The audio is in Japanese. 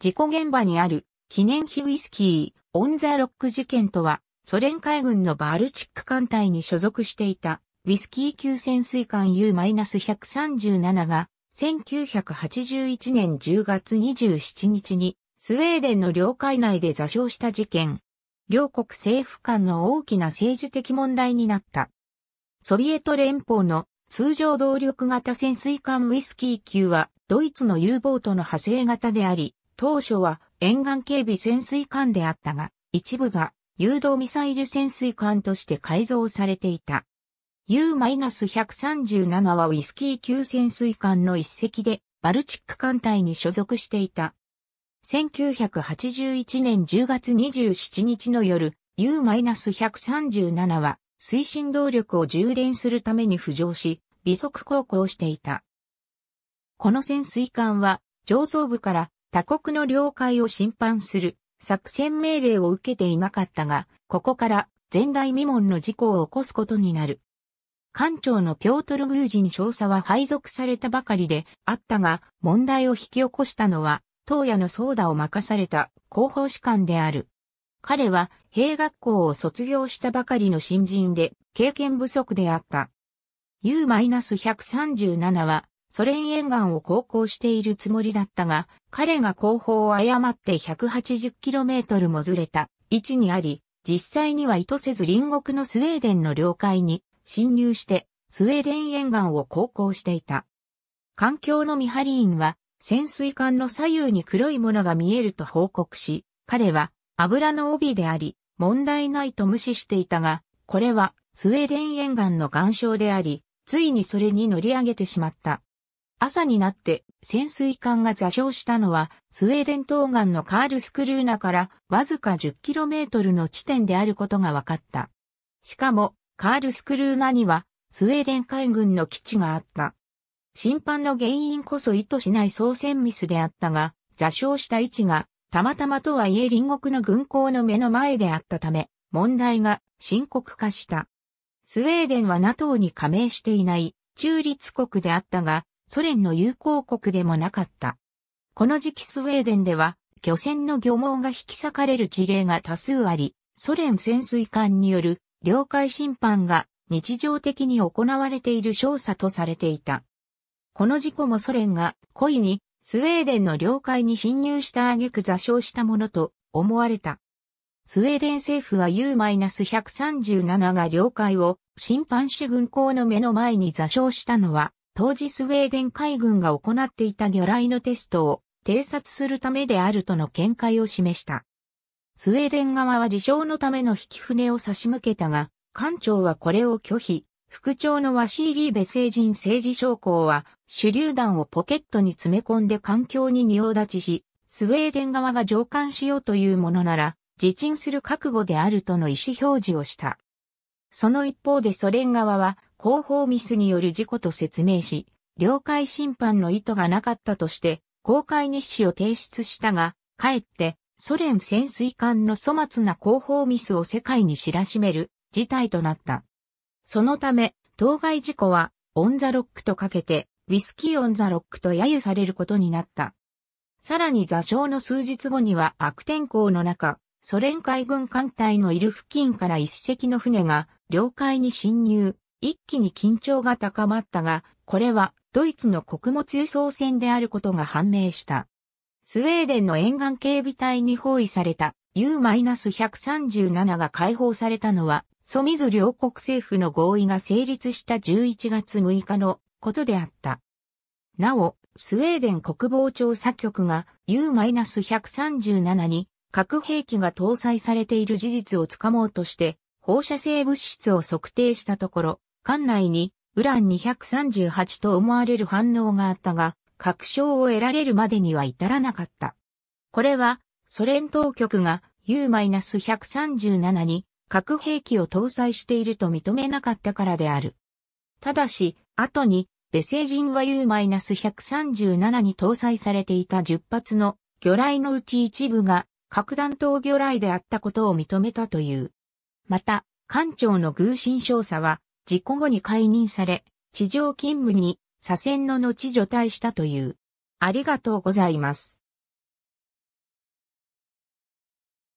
事故現場にある記念碑ウイスキー、オンザロック事件とは、ソ連海軍のバルチック艦隊に所属していたウィスキー級潜水艦 U-137 が、1981年10月27日に、スウェーデンの領海内で座礁した事件。両国政府間の大きな政治的問題になった。ソビエト連邦の通常動力型潜水艦ウィスキー級はドイツの U ボートの派生型であり、当初は沿岸警備潜水艦であったが、一部が誘導ミサイル潜水艦として改造されていた。U-137 はウィスキー級潜水艦の一隻で、バルチック艦隊に所属していた。1981年10月27日の夜、U-137 は推進動力を充電するために浮上し、微速航行していた。この潜水艦は上層部から他国の領海を侵犯する作戦命令を受けていなかったが、ここから前代未聞の事故を起こすことになる。艦長のピョートル・グージン少佐は配属されたばかりであったが、問題を引き起こしたのは、当夜のソーダを任された広報士官である。彼は、兵学校を卒業したばかりの新人で、経験不足であった。U-137 は、ソ連沿岸を航行しているつもりだったが、彼が後方を誤って 180km もずれた位置にあり、実際には意図せず隣国のスウェーデンの領海に侵入して、スウェーデン沿岸を航行していた。環境の見張り員は、潜水艦の左右に黒いものが見えると報告し、彼は油の帯であり、問題ないと無視していたが、これはスウェーデン沿岸の岩礁であり、ついにそれに乗り上げてしまった。朝になって潜水艦が座礁したのはスウェーデン東岸のカールスクルーナからわずか 10km の地点であることが分かった。しかもカールスクルーナにはスウェーデン海軍の基地があった。審判の原因こそ意図しない操船ミスであったが、座礁した位置がたまたまとはいえ隣国の軍港の目の前であったため、問題が深刻化した。スウェーデンは NATO に加盟していない中立国であったが、ソ連の友好国でもなかった。この時期スウェーデンでは、漁船の漁網が引き裂かれる事例が多数あり、ソ連潜水艦による領海侵犯が日常的に行われている少佐とされていた。この事故もソ連が故意にスウェーデンの領海に侵入した挙句座礁したものと思われた。スウェーデン政府は U-137 が領海を侵犯し軍港の目の前に座礁したのは当時スウェーデン海軍が行っていた魚雷のテストを偵察するためであるとの見解を示した。スウェーデン側は離礁のための引き船を差し向けたが、艦長はこれを拒否。副長のワシーリー・ベセ人政治将校は手榴弾をポケットに詰め込んで環境に仁王立ちし、スウェーデン側が上官しようというものなら、自陳する覚悟であるとの意思表示をした。その一方でソ連側は、後方ミスによる事故と説明し、了解審判の意図がなかったとして、公開日誌を提出したが、かえって、ソ連潜水艦の粗末な後方ミスを世界に知らしめる事態となった。そのため、当該事故は、オンザロックとかけて、ウィスキーオンザロックと揶揄されることになった。さらに座礁の数日後には悪天候の中、ソ連海軍艦隊のいる付近から一隻の船が領海に侵入、一気に緊張が高まったが、これはドイツの穀物輸送船であることが判明した。スウェーデンの沿岸警備隊に包囲された U-137 が解放されたのは、ソミズ両国政府の合意が成立した11月6日のことであった。なお、スウェーデン国防調査局が U-137 に核兵器が搭載されている事実をつかもうとして放射性物質を測定したところ、艦内にウラン238と思われる反応があったが、確証を得られるまでには至らなかった。これは、ソ連当局が U-137 に核兵器を搭載していると認めなかったからである。ただし、後に、ベセ人ジンは U-137 に搭載されていた10発の魚雷のうち一部が核弾頭魚雷であったことを認めたという。また、艦長の偶心少佐は事故後に解任され、地上勤務に左遷の後除隊したという。ありがとうございます。